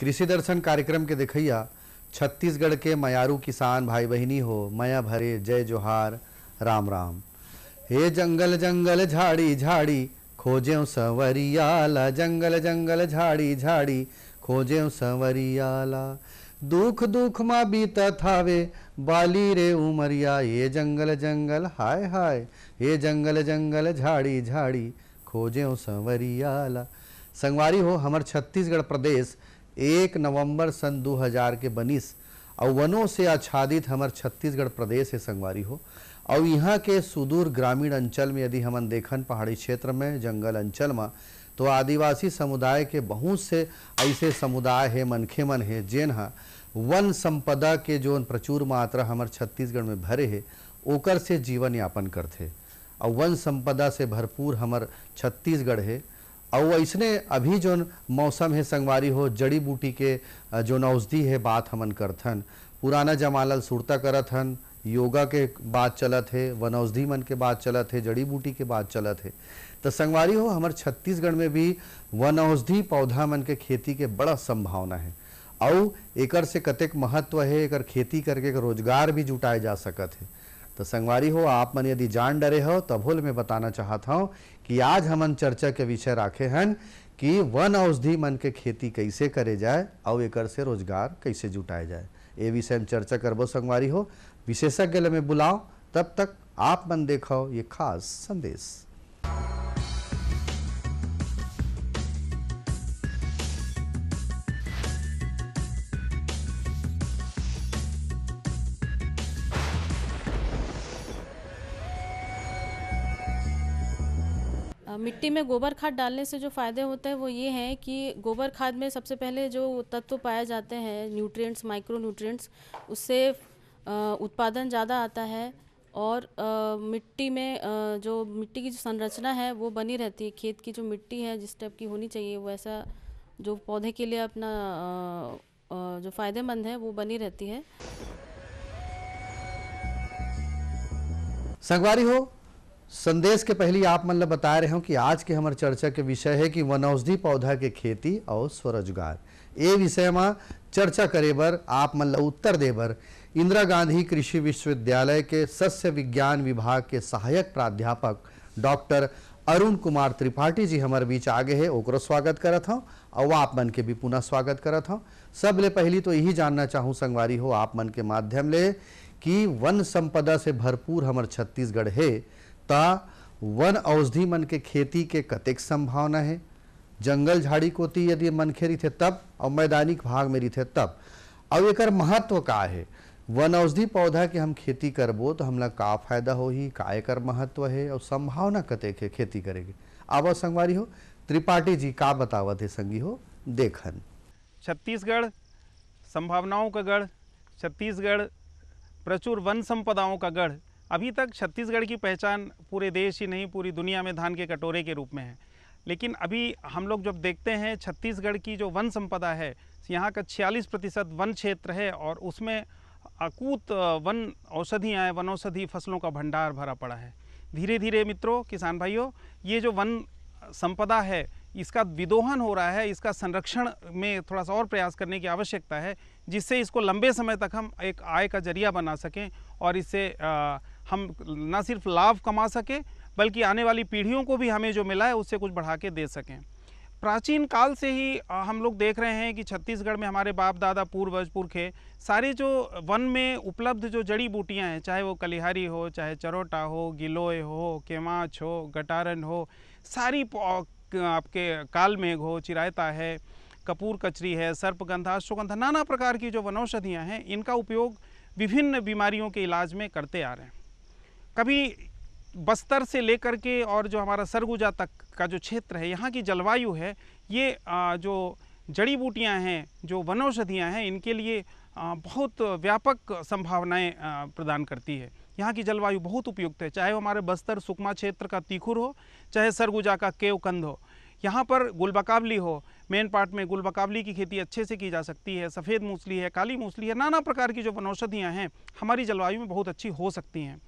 कृषि दर्शन कार्यक्रम के देखैया छत्तीसगढ़ के मयारू किसान भाई बहनी हो मया भरे जय जोहार राम राम हे जंगल जंगल झाड़ी झाड़ी खोजे संवरियाला जंगल जंगल झाड़ी झाड़ी खोजे संवरियाला दुख दुख माँ बीत थावे बाली रे उमरिया ये जंगल जंगल हाय हाय ये जंगल जंगल झाड़ी झाड़ी खोजे संवरियाला संगवारी हो हमार छत्तीसगढ़ प्रदेश एक नवंबर सन 2000 के बनीस और वनों से आच्छादित हमार छत्तीसगढ़ प्रदेश है संगवारी हो और यहाँ के सुदूर ग्रामीण अंचल में यदि हमन देखन पहाड़ी क्षेत्र में जंगल अंचल में तो आदिवासी समुदाय के बहुत से ऐसे समुदाय है मनखे मन है जेन वन संपदा के जो प्रचुर मात्रा हमार छत्तीसगढ़ में भरे है ओकर से जीवन यापन करते और वन संपदा से भरपूर हमार छत्तीसगढ़ है और ऐसने अभी जो मौसम है संगवारी हो जड़ी बूटी के जो औषधि है बात हमन करथन पुराना जमालल सुरता हन योगा के बात चलत है वन औषधि मन के बात चलत है जड़ी बूटी के बात चलत है तो संगवारी हो हमारे छत्तीसगढ़ में भी वन औषधि पौधा मन के खेती के बड़ा संभावना है और एकर से कतेक महत्व है एकर खेती करके कर रोजगार भी जुटाए जा सकत है तो संगवारी हो आप मन यदि जान डरे हो तभो मैं बताना चाहता हूँ कि आज हमन चर्चा के विषय राखे हन कि वन औषधि मन के खेती कैसे करे जाए और एक से रोजगार कैसे जुटाए जाए ये विषय हम चर्चा करबो संगवारी हो विशेषज्ञ में बुलाओ तब तक आप मन देखो ये खास संदेश मिट्टी में गोबर खाद डालने से जो फ़ायदे होते हैं वो ये हैं कि गोबर खाद में सबसे पहले जो तत्व पाए जाते हैं न्यूट्रिएंट्स माइक्रो न्यूट्रिएंट्स उससे उत्पादन ज़्यादा आता है और आ, मिट्टी में आ, जो मिट्टी की जो संरचना है वो बनी रहती है खेत की जो मिट्टी है जिस टाइप की होनी चाहिए वैसा जो पौधे के लिए अपना आ, जो फ़ायदेमंद है वो बनी रहती है संगवारी हो संदेश के पहले आप मतलब बता रहे हो कि आज के हमारे चर्चा के विषय है कि औषधि पौधा के खेती और स्वरोजगार ये विषय में चर्चा करे बर आप मतलब उत्तर दे बर इंदिरा गांधी कृषि विश्वविद्यालय के सस्य विज्ञान विभाग के सहायक प्राध्यापक डॉक्टर अरुण कुमार त्रिपाठी जी हमारे बीच आगे है ओकरो स्वागत करत हूँ और आप मन के भी पुनः स्वागत करत हूँ सबले पहली तो यही जानना चाहूँ संगवारी हो आप मन के माध्यम ले कि वन संपदा से भरपूर हमारे छत्तीसगढ़ है ता वन औषधि मन के खेती के कतेक संभावना है जंगल झाड़ी कोती यदि मनखे थे तब और मैदानिक भाग में थे तब अब एक महत्व का है वन औषधि पौधा के हम खेती करबो तो हमला का फायदा ही का एक महत्व है और संभावना कतेक है खेती करे के आवा संगवारी हो त्रिपाठी जी का बतावत है संगी हो देखन छत्तीसगढ़ संभावनाओं का गढ़ छत्तीसगढ़ प्रचुर वन संपदाओं का गढ़ अभी तक छत्तीसगढ़ की पहचान पूरे देश ही नहीं पूरी दुनिया में धान के कटोरे के रूप में है लेकिन अभी हम लोग जब देखते हैं छत्तीसगढ़ की जो वन संपदा है यहाँ का छियालीस प्रतिशत वन क्षेत्र है और उसमें अकूत वन औषधियाँ हैं वन औषधि फसलों का भंडार भरा पड़ा है धीरे धीरे मित्रों किसान भाइयों ये जो वन संपदा है इसका विदोहन हो रहा है इसका संरक्षण में थोड़ा सा और प्रयास करने की आवश्यकता है जिससे इसको लंबे समय तक हम एक आय का जरिया बना सकें और इससे आ, हम ना सिर्फ लाभ कमा सकें बल्कि आने वाली पीढ़ियों को भी हमें जो मिला है उससे कुछ बढ़ा के दे सकें प्राचीन काल से ही हम लोग देख रहे हैं कि छत्तीसगढ़ में हमारे बाप दादा पूर्वज पुरखे सारे जो वन में उपलब्ध जो जड़ी बूटियां हैं चाहे वो कलिहारी हो चाहे चरोटा हो गिलोय हो केमाच हो गटारन हो सारी आपके काल मेघ हो चिरायता है कपूर कचरी है सर्पगंधा अश्वगंधा नाना प्रकार की जो वनौषधियाँ हैं इनका उपयोग विभिन्न बीमारियों के इलाज में करते आ रहे हैं कभी बस्तर से लेकर के और जो हमारा सरगुजा तक का जो क्षेत्र है यहाँ की जलवायु है ये जो जड़ी बूटियाँ हैं जो वनौषधियाँ हैं इनके लिए बहुत व्यापक संभावनाएं प्रदान करती है यहाँ की जलवायु बहुत उपयुक्त है चाहे वो हमारे बस्तर सुकमा क्षेत्र का तीखुर हो चाहे सरगुजा का केवकंद हो यहाँ पर गुलबकावली हो मेन पार्ट में गुलबकावली की खेती अच्छे से की जा सकती है सफ़ेद मूसली है काली मूसली है नाना प्रकार की जो वनौषधियाँ हैं हमारी जलवायु में बहुत अच्छी हो सकती हैं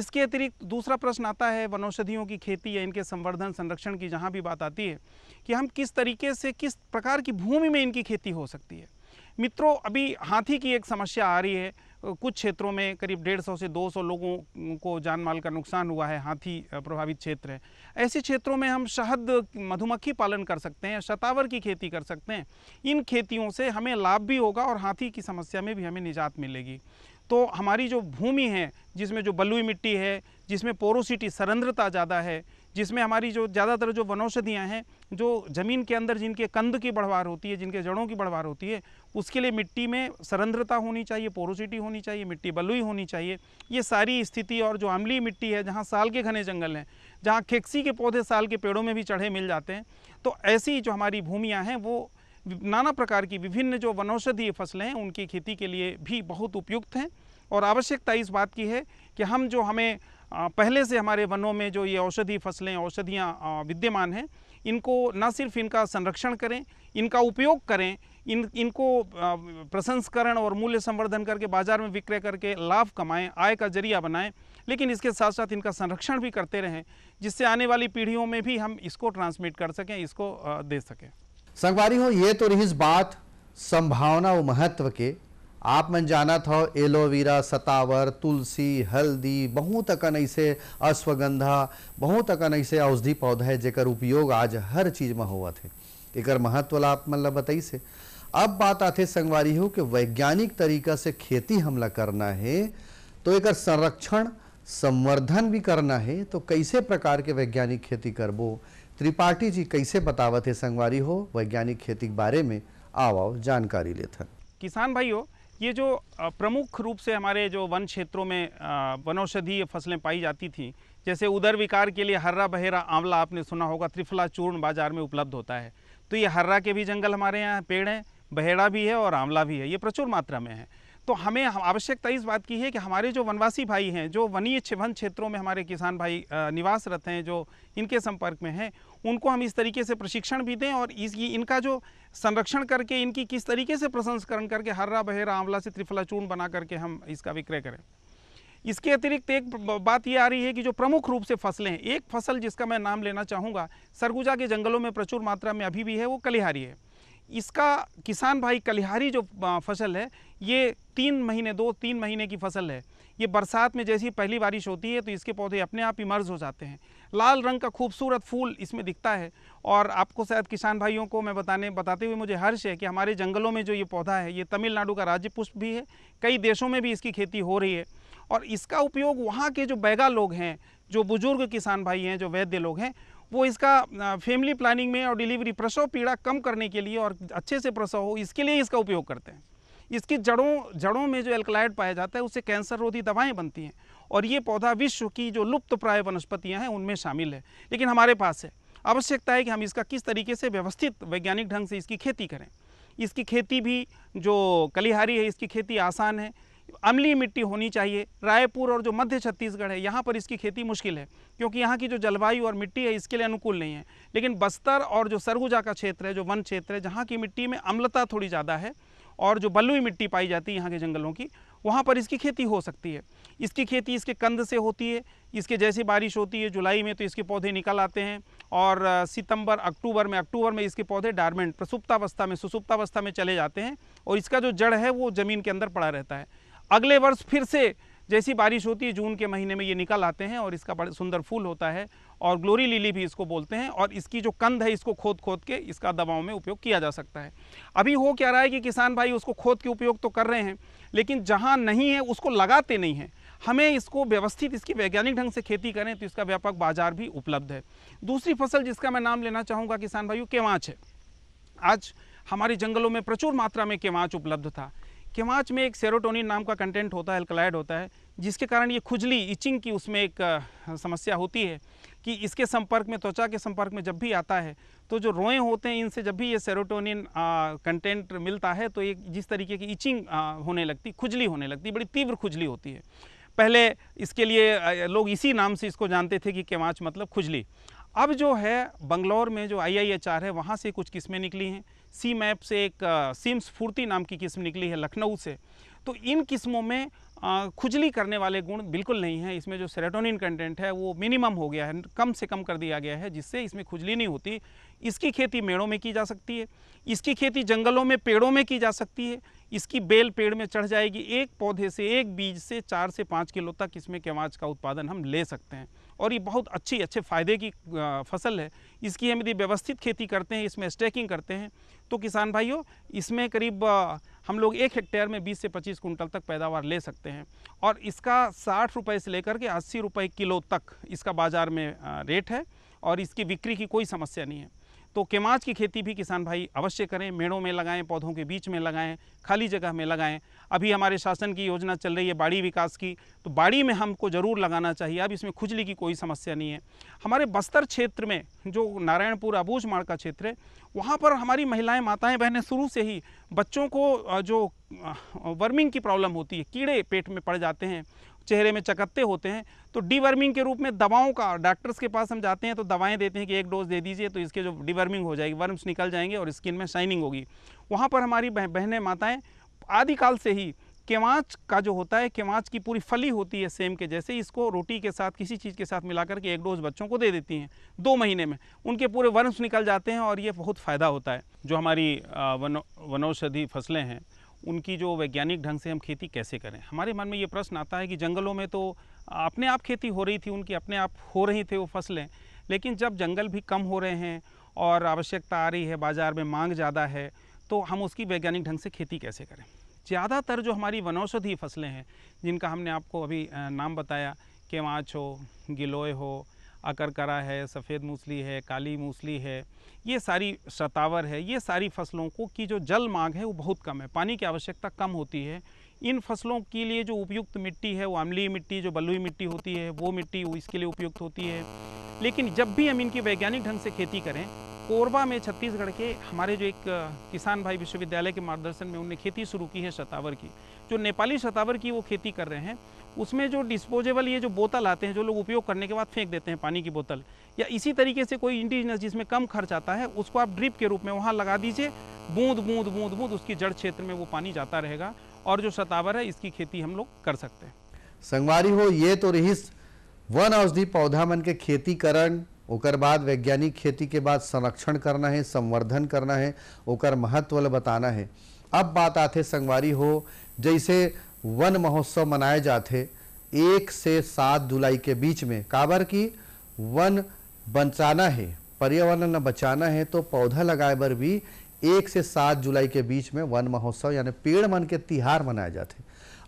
इसके अतिरिक्त दूसरा प्रश्न आता है वनौषधियों की खेती या इनके संवर्धन संरक्षण की जहाँ भी बात आती है कि हम किस तरीके से किस प्रकार की भूमि में इनकी खेती हो सकती है मित्रों अभी हाथी की एक समस्या आ रही है कुछ क्षेत्रों में करीब डेढ़ सौ से 200 लोगों को जान माल का नुकसान हुआ है हाथी प्रभावित क्षेत्र है ऐसे क्षेत्रों में हम शहद मधुमक्खी पालन कर सकते हैं शतावर की खेती कर सकते हैं इन खेतियों से हमें लाभ भी होगा और हाथी की समस्या में भी हमें निजात मिलेगी तो हमारी जो भूमि है जिसमें जो बलुई मिट्टी है जिसमें पोरोसिटी सरंद्रता ज़्यादा है जिसमें हमारी जो ज़्यादातर जो वनौषधियाँ हैं जो ज़मीन के अंदर जिनके कंद की बढ़वार होती है जिनके जड़ों की बढ़वार होती है उसके लिए मिट्टी में सरंद्रता होनी चाहिए पोरोसिटी होनी चाहिए मिट्टी बलुई होनी चाहिए ये सारी स्थिति और जो आमली मिट्टी है जहाँ साल के घने जंगल हैं जहाँ खेक्सी के पौधे साल के पेड़ों में भी चढ़े मिल जाते हैं तो ऐसी जो हमारी भूमियाँ हैं वो नाना प्रकार की विभिन्न जो वनौषधीय फसलें हैं उनकी खेती के लिए भी बहुत उपयुक्त हैं और आवश्यकता इस बात की है कि हम जो हमें पहले से हमारे वनों में जो ये औषधि फसलें औषधियाँ विद्यमान हैं इनको न सिर्फ इनका संरक्षण करें इनका उपयोग करें इन इनको प्रसंस्करण और मूल्य संवर्धन करके बाजार में विक्रय करके लाभ कमाएं आय का जरिया बनाएं लेकिन इसके साथ साथ इनका संरक्षण भी करते रहें जिससे आने वाली पीढ़ियों में भी हम इसको ट्रांसमिट कर सकें इसको दे सकें संगवारी हो ये तो रही बात संभावना व महत्व के आप मन जानत हो एलोवेरा सतावर तुलसी हल्दी बहुत अकन ऐसे अश्वगंधा बहुत अकन ऐसे औषधि पौधा है जेकर उपयोग आज हर चीज में हुआ थे एक महत्व ला आप मतलब ला अब बात आते संगवारी हो कि वैज्ञानिक तरीका से खेती हमला करना है तो एक संरक्षण संवर्धन भी करना है तो कैसे प्रकार के वैज्ञानिक खेती करबो त्रिपाठी जी कैसे बतावत है संगवारी हो वैज्ञानिक खेती के बारे में आओ आओ जानकारी लेथन किसान भाइयों ये जो प्रमुख रूप से हमारे जो वन क्षेत्रों में वनौषधीय फसलें पाई जाती थी जैसे उदर विकार के लिए हर्रा बहेरा आंवला आपने सुना होगा त्रिफला चूर्ण बाजार में उपलब्ध होता है तो ये हर्रा के भी जंगल हमारे यहाँ पेड़ हैं बहेड़ा भी है और आंवला भी है ये प्रचुर मात्रा में है तो हमें आवश्यकता इस बात की है कि हमारे जो वनवासी भाई हैं जो वनीय वन क्षेत्रों में हमारे किसान भाई निवासरत हैं जो इनके संपर्क में हैं उनको हम इस तरीके से प्रशिक्षण भी दें और इस इनका जो संरक्षण करके इनकी किस तरीके से प्रसंस्करण करके हर्रा बहेरा आंवला से त्रिफला चूर्ण बना करके हम इसका विक्रय करें इसके अतिरिक्त एक बात ये आ रही है कि जो प्रमुख रूप से फसलें हैं एक फसल जिसका मैं नाम लेना चाहूँगा सरगुजा के जंगलों में प्रचुर मात्रा में अभी भी है वो कलिहारी है इसका किसान भाई कलिहारी जो फसल है ये तीन महीने दो तीन महीने की फसल है ये बरसात में जैसी पहली बारिश होती है तो इसके पौधे अपने आप ही मर्ज हो जाते हैं लाल रंग का खूबसूरत फूल इसमें दिखता है और आपको शायद किसान भाइयों को मैं बताने बताते हुए मुझे हर्ष है कि हमारे जंगलों में जो ये पौधा है ये तमिलनाडु का राज्य पुष्प भी है कई देशों में भी इसकी खेती हो रही है और इसका उपयोग वहाँ के जो बैगा लोग हैं जो बुज़ुर्ग किसान भाई हैं जो वैद्य लोग हैं वो इसका फैमिली प्लानिंग में और डिलीवरी प्रसव पीड़ा कम करने के लिए और अच्छे से प्रसव हो इसके लिए इसका उपयोग करते हैं इसकी जड़ों जड़ों में जो एल्कलाइड पाया जाता है उससे कैंसर रोधी दवाएं बनती हैं और ये पौधा विश्व की जो लुप्त प्राय वनस्पतियाँ हैं उनमें शामिल है लेकिन हमारे पास है आवश्यकता है कि हम इसका किस तरीके से व्यवस्थित वैज्ञानिक ढंग से इसकी खेती करें इसकी खेती भी जो कलिहारी है इसकी खेती आसान है अमली मिट्टी होनी चाहिए रायपुर और जो मध्य छत्तीसगढ़ है यहाँ पर इसकी खेती मुश्किल है क्योंकि यहाँ की जो जलवायु और मिट्टी है इसके लिए अनुकूल नहीं है लेकिन बस्तर और जो सरगुजा का क्षेत्र है जो वन क्षेत्र है जहाँ की मिट्टी में अम्लता थोड़ी ज़्यादा है और जो बलुई मिट्टी पाई जाती है यहाँ के जंगलों की वहाँ पर इसकी खेती हो सकती है इसकी खेती इसके कंध से होती है इसके जैसे बारिश होती है जुलाई में तो इसके पौधे निकल आते हैं और सितंबर अक्टूबर में अक्टूबर में इसके पौधे डारमेंट प्रसुप्तावस्था में सुसुप्तावस्था में चले जाते हैं और इसका जो जड़ है वो ज़मीन के अंदर पड़ा रहता है अगले वर्ष फिर से जैसी बारिश होती है जून के महीने में ये निकल आते हैं और इसका बड़ा सुंदर फूल होता है और ग्लोरी लिली भी इसको बोलते हैं और इसकी जो कंध है इसको खोद खोद के इसका दवाओं में उपयोग किया जा सकता है अभी हो क्या रहा है कि किसान भाई उसको खोद के उपयोग तो कर रहे हैं लेकिन जहाँ नहीं है उसको लगाते नहीं हैं हमें इसको व्यवस्थित इसकी वैज्ञानिक ढंग से खेती करें तो इसका व्यापक बाजार भी उपलब्ध है दूसरी फसल जिसका मैं नाम लेना चाहूँगा किसान भाइयों केवाँच है आज हमारे जंगलों में प्रचुर मात्रा में केवाँच उपलब्ध था केमाच में एक सेरोटोनिन नाम का कंटेंट होता है एल्कलाइड होता है जिसके कारण ये खुजली इचिंग की उसमें एक समस्या होती है कि इसके संपर्क में त्वचा के संपर्क में जब भी आता है तो जो रोएं होते हैं इनसे जब भी ये सेरोटोनिन कंटेंट मिलता है तो एक जिस तरीके की इचिंग होने लगती खुजली होने लगती बड़ी तीव्र खुजली होती है पहले इसके लिए लोग इसी नाम से इसको जानते थे कि केमाच मतलब खुजली अब जो है बंगलौर में जो आई है वहाँ से कुछ किस्में निकली हैं सी मैप से एक सिम स्फूर्ति नाम की किस्म निकली है लखनऊ से तो इन किस्मों में खुजली करने वाले गुण बिल्कुल नहीं है इसमें जो सेरेटोनिन कंटेंट है वो मिनिमम हो गया है कम से कम कर दिया गया है जिससे इसमें खुजली नहीं होती इसकी खेती मेड़ों में की जा सकती है इसकी खेती जंगलों में पेड़ों में की जा सकती है इसकी बेल पेड़ में चढ़ जाएगी एक पौधे से एक बीज से चार से पाँच किलो तक इसमें केवाच का उत्पादन हम ले सकते हैं और ये बहुत अच्छी अच्छे फ़ायदे की फसल है इसकी हम यदि व्यवस्थित खेती करते हैं इसमें स्टैकिंग करते हैं तो किसान भाइयों इसमें करीब हम लोग एक हेक्टेयर में 20 से 25 कुंटल तक पैदावार ले सकते हैं और इसका साठ रुपये से लेकर के अस्सी रुपये किलो तक इसका बाज़ार में रेट है और इसकी बिक्री की कोई समस्या नहीं है तो केमाज की खेती भी किसान भाई अवश्य करें मेड़ों में लगाएं पौधों के बीच में लगाएं खाली जगह में लगाएं अभी हमारे शासन की योजना चल रही है बाड़ी विकास की तो बाड़ी में हमको ज़रूर लगाना चाहिए अब इसमें खुजली की कोई समस्या नहीं है हमारे बस्तर क्षेत्र में जो नारायणपुर अबूज का क्षेत्र है वहाँ पर हमारी महिलाएँ माताएँ बहनें शुरू से ही बच्चों को जो वर्मिंग की प्रॉब्लम होती है कीड़े पेट में पड़ जाते हैं चेहरे में चकत्ते होते हैं तो डीवर्मिंग के रूप में दवाओं का डॉक्टर्स के पास हम जाते हैं तो दवाएं देते हैं कि एक डोज दे दीजिए तो इसके जो डीवर्मिंग हो जाएगी वर्म्स निकल जाएंगे और स्किन में शाइनिंग होगी वहाँ पर हमारी बहनें माताएँ आदिकाल से ही केवाच का जो होता है केवाच की पूरी फली होती है सेम के जैसे इसको रोटी के साथ किसी चीज़ के साथ मिलाकर के एक डोज बच्चों को दे देती हैं दो महीने में उनके पूरे वर्म्स निकल जाते हैं और ये बहुत फ़ायदा होता है जो हमारी वनो वनौषधि फसलें हैं उनकी जो वैज्ञानिक ढंग से हम खेती कैसे करें हमारे मन में ये प्रश्न आता है कि जंगलों में तो अपने आप खेती हो रही थी उनकी अपने आप हो रही थे वो फसलें लेकिन जब जंगल भी कम हो रहे हैं और आवश्यकता आ रही है बाज़ार में मांग ज़्यादा है तो हम उसकी वैज्ञानिक ढंग से खेती कैसे करें ज़्यादातर जो हमारी वनौषधि फसलें हैं जिनका हमने आपको अभी नाम बताया केवाच हो गिलोय हो अकरकरा है सफ़ेद मूसली है काली मूसली है ये सारी शतावर है ये सारी फसलों को की जो जल मांग है वो बहुत कम है पानी की आवश्यकता कम होती है इन फसलों के लिए जो उपयुक्त मिट्टी है वो अम्लीय मिट्टी जो बलुई मिट्टी होती है वो मिट्टी वो इसके लिए उपयुक्त होती है लेकिन जब भी हम इनकी वैज्ञानिक ढंग से खेती करें कोरबा में छत्तीसगढ़ के हमारे जो एक किसान भाई विश्वविद्यालय के मार्गदर्शन में उनने खेती शुरू की है शतावर की जो नेपाली शतावर की वो खेती कर रहे हैं उसमें जो डिस्पोजेबल ये जो बोतल आते हैं जो लोग उपयोग करने के बाद फेंक देते हैं पानी की बोतल या इसी तरीके से कोई इंडिजिनस जिसमें कम खर्च आता है उसको आप ड्रिप के रूप में वहाँ लगा दीजिए बूंद बूंद बूंद बूंद उसकी जड़ क्षेत्र में वो पानी जाता रहेगा और जो शतावर है इसकी खेती हम लोग कर सकते हैं संगवारी हो ये तो रही वन औषधि पौधा मन के खेती करण ओकर बाद वैज्ञानिक खेती के बाद संरक्षण करना है संवर्धन करना है ओकर महत्व बताना है अब बात आते संगवारी हो जैसे वन महोत्सव मनाए जाते एक से सात जुलाई के बीच में काबर की वन बचाना है पर्यावरण न बचाना है तो पौधा लगाए बर भी एक से सात जुलाई के बीच में वन महोत्सव यानी पेड़ मन के तिहार मनाए जाते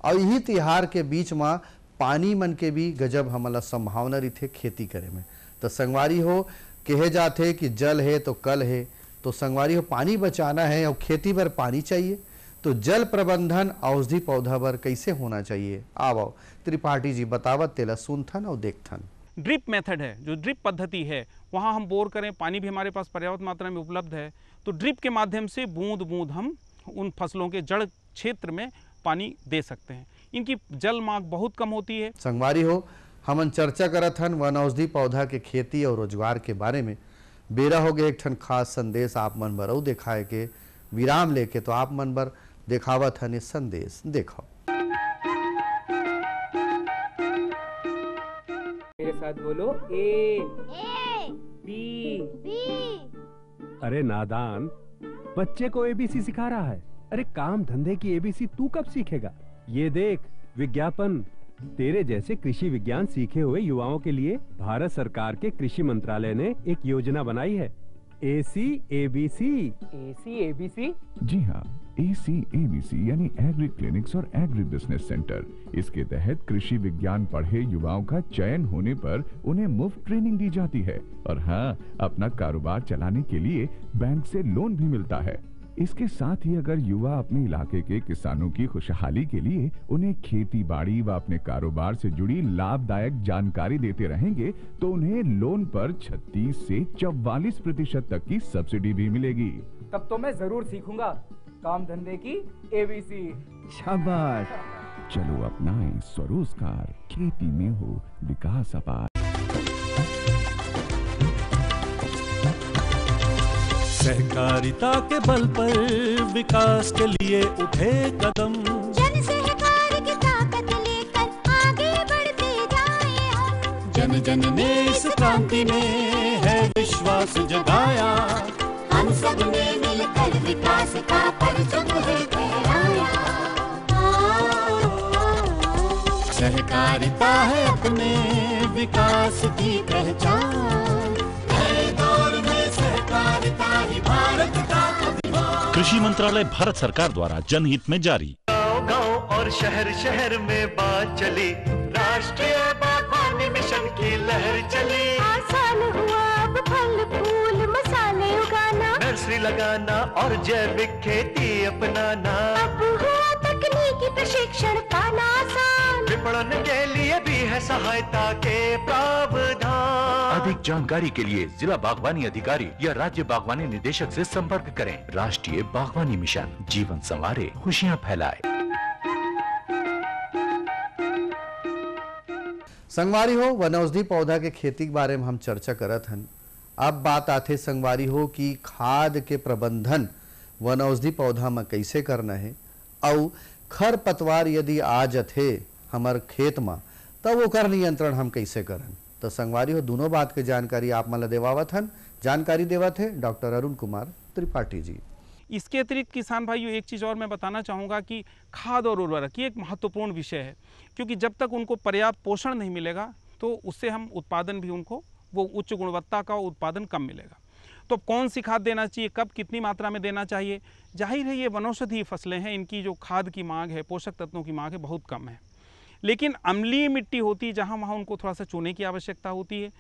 और यही तिहार के बीच में पानी मन के भी गजब हमला संभावना रही थे खेती करे में तो संगवारी हो कहे जाते कि जल है तो कल है तो संगवारी हो पानी बचाना है और खेती पर पानी चाहिए तो जल प्रबंधन औषधि पौधा बर कैसे होना चाहिए आओ त्रिपाठी जी बतावत तेला सुनथन और देखथन ड्रिप मेथड है जो ड्रिप पद्धति है वहाँ हम बोर करें पानी भी हमारे पास पर्याप्त मात्रा में उपलब्ध है तो ड्रिप के माध्यम से बूंद बूंद हम उन फसलों के जड़ क्षेत्र में पानी दे सकते हैं इनकी जल मांग बहुत कम होती है संगवारी हो हमन चर्चा करत हन वन औषधि पौधा के खेती और रोजगार के बारे में बेरा हो गए एक ठन खास संदेश आप मन बर अऊ दिखाए के विराम लेके तो आप मन बर દેખાવત અને संदेश देखो मेरे साथ बोलो ए, ए बी बी अरे नादान बच्चे को एबीसी सिखा रहा है अरे काम धंधे की एबीसी तू कब सीखेगा ये देख विज्ञापन तेरे जैसे कृषि विज्ञान सीखे हुए युवाओं के लिए भारत सरकार के कृषि मंत्रालय ने एक योजना बनाई है ए सी ए बी सी ए सी ए बी सी जी हाँ ए सी ए बी सी यानी एग्री क्लिनिक्स और एग्री बिजनेस सेंटर इसके तहत कृषि विज्ञान पढ़े युवाओं का चयन होने पर उन्हें मुफ्त ट्रेनिंग दी जाती है और हाँ अपना कारोबार चलाने के लिए बैंक से लोन भी मिलता है इसके साथ ही अगर युवा अपने इलाके के किसानों की खुशहाली के लिए उन्हें खेती बाड़ी व अपने कारोबार से जुड़ी लाभदायक जानकारी देते रहेंगे तो उन्हें लोन पर 36 से 44 प्रतिशत तक की सब्सिडी भी मिलेगी तब तो मैं जरूर सीखूंगा काम धंधे की एबीसी शाबाश चलो अपनाएं स्वरोजगार खेती में हो विकास अपार सहकारिता के बल पर विकास के लिए उठे कदम जन सहकार की ताकत लेकर आगे बढ़ते जाएं हम जन जन ने इस क्रांति में है विश्वास जगाया हम सब ने मिलकर विकास का परचम सहकारिता है अपने विकास की पहचान कृषि मंत्रालय भारत सरकार द्वारा जनहित में जारी गाँव गाँव और शहर शहर में बात चली राष्ट्रीय बागवानी मिशन की लहर चली आसान हुआ अब फल फूल मसाले उगाना नर्सरी लगाना और जैविक खेती अपनाना अब हुआ तकनीकी प्रशिक्षण पाना आसान विपणन के लिए भी है सहायता के प्रावधान अधिक जानकारी के लिए जिला बागवानी अधिकारी या राज्य बागवानी निदेशक से संपर्क करें राष्ट्रीय बागवानी मिशन जीवन संवारे खुशियाँ फैलाए संगवारी हो औषधि पौधा के खेती के बारे में हम चर्चा करत हन अब बात आते संगवारी हो कि खाद के प्रबंधन वन औषधि पौधा में कैसे करना है और खर पतवार यदि आ जाते हमार खेत में तब वो कर नियंत्रण हम कैसे करें तो संगवारी हो दोनों बात के जानकारी आप मला देवावत हन जानकारी देवत है डॉक्टर अरुण कुमार त्रिपाठी जी इसके अतिरिक्त किसान भाइयों एक चीज़ और मैं बताना चाहूँगा कि खाद और उर्वरक ये एक महत्वपूर्ण विषय है क्योंकि जब तक उनको पर्याप्त पोषण नहीं मिलेगा तो उससे हम उत्पादन भी उनको वो उच्च गुणवत्ता का उत्पादन कम मिलेगा तो कौन सी खाद देना चाहिए कब कितनी मात्रा में देना चाहिए जाहिर है ये वनौषधि फसलें हैं इनकी जो खाद की मांग है पोषक तत्वों की मांग है बहुत कम है लेकिन अम्लीय मिट्टी होती है जहाँ वहाँ उनको थोड़ा सा चूने की आवश्यकता होती है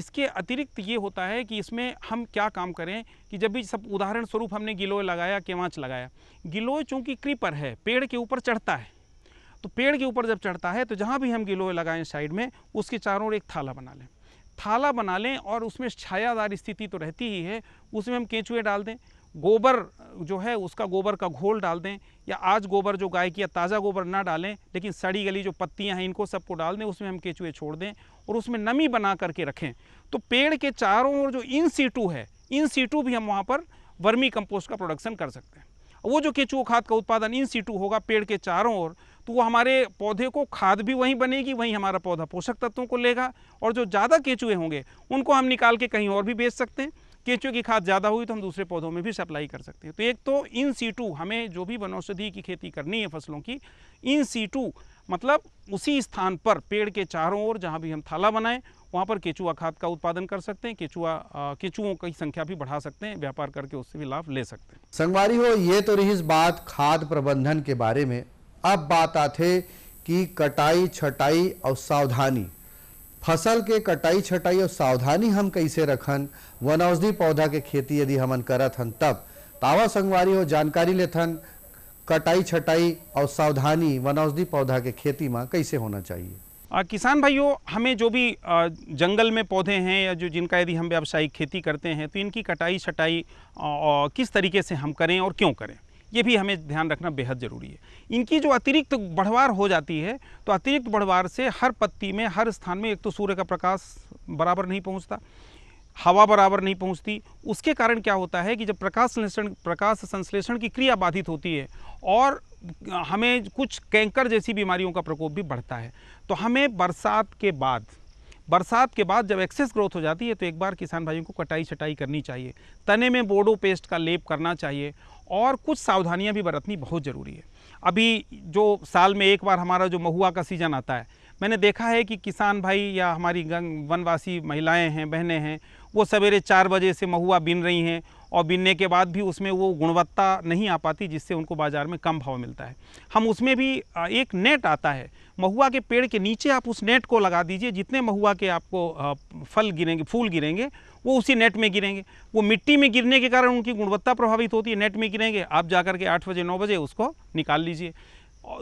इसके अतिरिक्त ये होता है कि इसमें हम क्या काम करें कि जब भी सब उदाहरण स्वरूप हमने गिलोय लगाया केवाँच लगाया गिलोय चूँकि क्रीपर है पेड़ के ऊपर चढ़ता है तो पेड़ के ऊपर जब चढ़ता है तो जहाँ भी हम गिलोय लगाएं साइड में उसके चारों ओर एक थाला बना लें थाला बना लें और उसमें छायादार स्थिति तो रहती ही है उसमें हम केंचुए डाल दें गोबर जो है उसका गोबर का घोल डाल दें या आज गोबर जो गाय की या ताज़ा गोबर ना डालें लेकिन सड़ी गली जो पत्तियां हैं इनको सबको डाल दें उसमें हम केचुए छोड़ दें और उसमें नमी बना करके रखें तो पेड़ के चारों ओर जो इन सीटू है इन सीटू भी हम वहाँ पर वर्मी कंपोस्ट का प्रोडक्शन कर सकते हैं वो जो केचुओं खाद का उत्पादन इन सीटू होगा पेड़ के चारों ओर तो वो हमारे पौधे को खाद भी वहीं बनेगी वहीं हमारा पौधा पोषक तत्वों को लेगा और जो ज़्यादा केचुए होंगे उनको हम निकाल के कहीं और भी बेच सकते हैं केचुए की खाद ज़्यादा हुई तो हम दूसरे पौधों में भी सप्लाई कर सकते हैं तो एक तो इन सीटू हमें जो भी वनौषधि की खेती करनी है फसलों की इन सीटू मतलब उसी स्थान पर पेड़ के चारों ओर जहाँ भी हम थाला बनाएं वहाँ पर केचुआ खाद का उत्पादन कर सकते हैं केचुआ केचुओं की संख्या भी बढ़ा सकते हैं व्यापार करके उससे भी लाभ ले सकते हैं संगवारी हो ये तो रही इस बात खाद प्रबंधन के बारे में अब बात आते कि कटाई छटाई और सावधानी फसल के कटाई छटाई और सावधानी हम कैसे रखन वन औषधि पौधा के खेती यदि हमन करत हन तब तावा संगवारी हो जानकारी लेथन कटाई छटाई और सावधानी वन औषधि पौधा के खेती में कैसे होना चाहिए आ, किसान भाइयों हमें जो भी आ, जंगल में पौधे हैं या जो जिनका यदि हम व्यावसायिक खेती करते हैं तो इनकी कटाई छटाई किस तरीके से हम करें और क्यों करें ये भी हमें ध्यान रखना बेहद ज़रूरी है इनकी जो अतिरिक्त तो बढ़वार हो जाती है तो अतिरिक्त बढ़वार से हर पत्ती में हर स्थान में एक तो सूर्य का प्रकाश बराबर नहीं पहुँचता हवा बराबर नहीं पहुंचती उसके कारण क्या होता है कि जब प्रकाश संश्लेषण प्रकाश संश्लेषण की क्रिया बाधित होती है और हमें कुछ कैंकर जैसी बीमारियों का प्रकोप भी बढ़ता है तो हमें बरसात के बाद बरसात के बाद जब एक्सेस ग्रोथ हो जाती है तो एक बार किसान भाइयों को कटाई छटाई करनी चाहिए तने में बोडो पेस्ट का लेप करना चाहिए और कुछ सावधानियां भी बरतनी बहुत ज़रूरी है अभी जो साल में एक बार हमारा जो महुआ का सीज़न आता है मैंने देखा है कि किसान भाई या हमारी वनवासी महिलाएं हैं बहनें हैं वो सवेरे चार बजे से महुआ बीन रही हैं और बीनने के बाद भी उसमें वो गुणवत्ता नहीं आ पाती जिससे उनको बाज़ार में कम भाव मिलता है हम उसमें भी एक नेट आता है महुआ के पेड़ के नीचे आप उस नेट को लगा दीजिए जितने महुआ के आपको फल गिरेंगे फूल गिरेंगे वो उसी नेट में गिरेंगे वो मिट्टी में गिरने के कारण उनकी गुणवत्ता प्रभावित होती है नेट में गिरेंगे आप जा के आठ बजे नौ बजे उसको निकाल लीजिए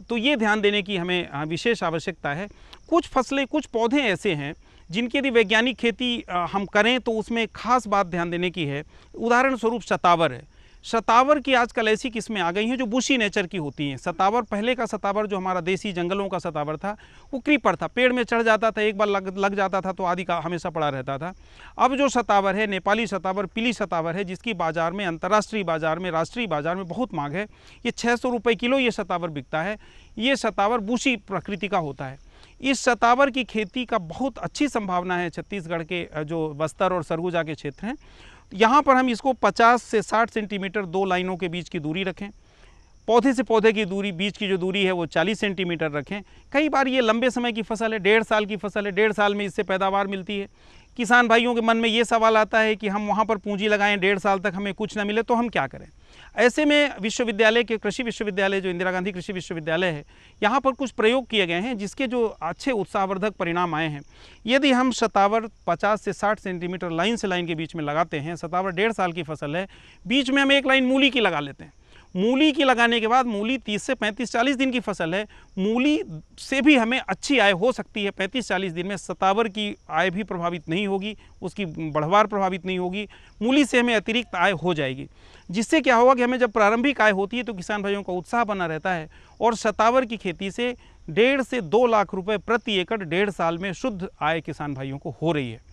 तो ये ध्यान देने की हमें विशेष आवश्यकता है कुछ फसलें कुछ पौधे ऐसे हैं जिनकी यदि वैज्ञानिक खेती हम करें तो उसमें खास बात ध्यान देने की है उदाहरण स्वरूप शतावर है शतावर की आजकल ऐसी किस्में आ गई हैं जो बुशी नेचर की होती हैं सतावर पहले का सतावर जो हमारा देसी जंगलों का सतावर था वो क्रीपर था पेड़ में चढ़ जाता था एक बार लग लग जाता था तो आदि का हमेशा पड़ा रहता था अब जो सतावर है नेपाली सतावर पीली सतावर है जिसकी बाज़ार में अंतर्राष्ट्रीय बाज़ार में राष्ट्रीय बाज़ार में बहुत मांग है ये छः सौ किलो ये सतावर बिकता है ये सतावर बूसी प्रकृति का होता है इस सतावर की खेती का बहुत अच्छी संभावना है छत्तीसगढ़ के जो बस्तर और सरगुजा के क्षेत्र हैं यहाँ पर हम इसको 50 से 60 सेंटीमीटर दो लाइनों के बीच की दूरी रखें पौधे से पौधे की दूरी बीच की जो दूरी है वो 40 सेंटीमीटर रखें कई बार ये लंबे समय की फसल है डेढ़ साल की फसल है डेढ़ साल में इससे पैदावार मिलती है किसान भाइयों के मन में ये सवाल आता है कि हम वहाँ पर पूंजी लगाएं डेढ़ साल तक हमें कुछ ना मिले तो हम क्या करें ऐसे में विश्वविद्यालय के कृषि विश्वविद्यालय जो इंदिरा गांधी कृषि विश्वविद्यालय है यहाँ पर कुछ प्रयोग किए गए हैं जिसके जो अच्छे उत्साहवर्धक परिणाम आए हैं यदि हम शतावर 50 से 60 सेंटीमीटर लाइन से लाइन के बीच में लगाते हैं शतावर डेढ़ साल की फसल है बीच में हम एक लाइन मूली की लगा लेते हैं मूली की लगाने के बाद मूली 30 से 35-40 दिन की फसल है मूली से भी हमें अच्छी आय हो सकती है 35-40 दिन में सतावर की आय भी प्रभावित नहीं होगी उसकी बढ़वार प्रभावित नहीं होगी मूली से हमें अतिरिक्त आय हो जाएगी जिससे क्या होगा कि हमें जब प्रारंभिक आय होती है तो किसान भाइयों का उत्साह बना रहता है और सतावर की खेती से डेढ़ से दो लाख रुपये प्रति एकड़ डेढ़ साल में शुद्ध आय किसान भाइयों को हो रही है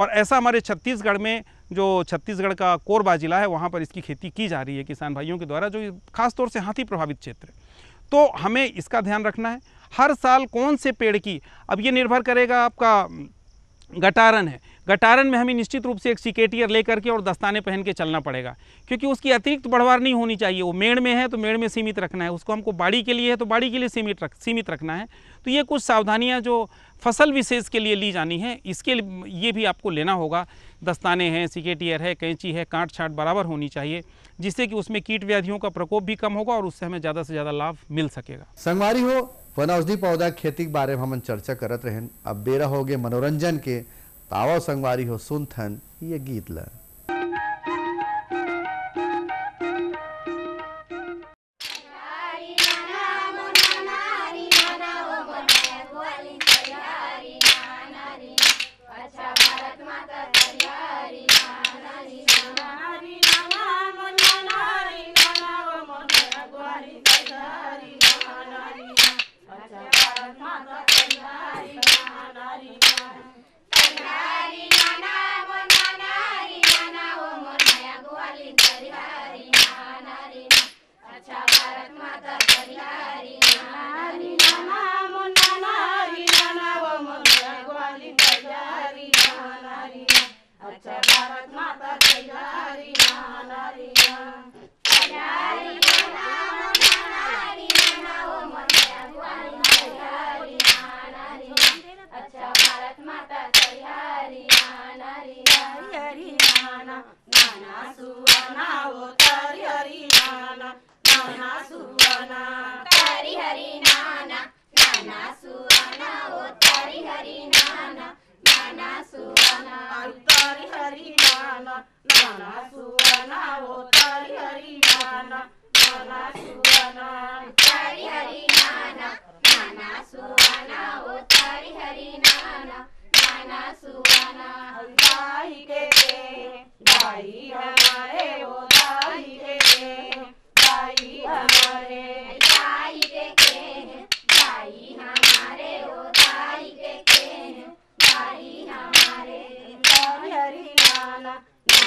और ऐसा हमारे छत्तीसगढ़ में जो छत्तीसगढ़ का कोरबा ज़िला है वहाँ पर इसकी खेती की जा रही है किसान भाइयों के द्वारा जो खासतौर से हाथी प्रभावित क्षेत्र है तो हमें इसका ध्यान रखना है हर साल कौन से पेड़ की अब ये निर्भर करेगा आपका गटारन है गटारन में हमें निश्चित रूप से एक सिकेटियर लेकर के और दस्ताने पहन के चलना पड़ेगा क्योंकि उसकी अतिरिक्त बढ़वार नहीं होनी चाहिए वो मेड़ में है तो मेड़ में सीमित रखना है उसको हमको बाड़ी के लिए है तो बाड़ी के लिए सीमित रख सीमित रखना है तो ये कुछ सावधानियाँ जो फसल विशेष के लिए ली जानी है इसके ये भी आपको लेना होगा दस्ताने हैं सिकेटियर है कैंची है काट छाट बराबर होनी चाहिए जिससे कि उसमें कीट व्याधियों का प्रकोप भी कम होगा और उससे हमें ज़्यादा से ज़्यादा लाभ मिल सकेगा संगवारी हो औषधि पौधा खेती के बारे में हम चर्चा करते रहें अब बेरा हो गए मनोरंजन के तावा संगवारी हो सुनथन ये गीत ला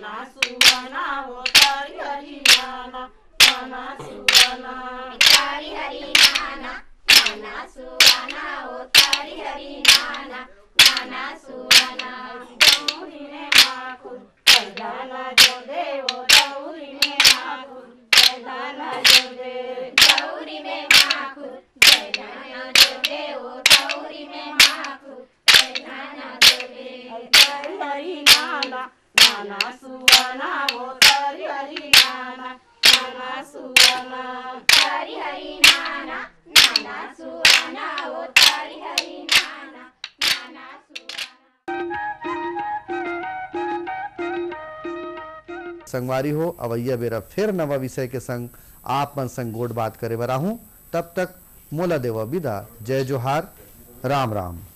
Hare Hare Nana, Nana Suwana, Otari Hare Nana. संगवारी हो अवैया बेरा फिर नवा विषय के संग आप मन संग गोड बात करे बरा हूं तब तक मोला देवा विदा जय जोहार राम राम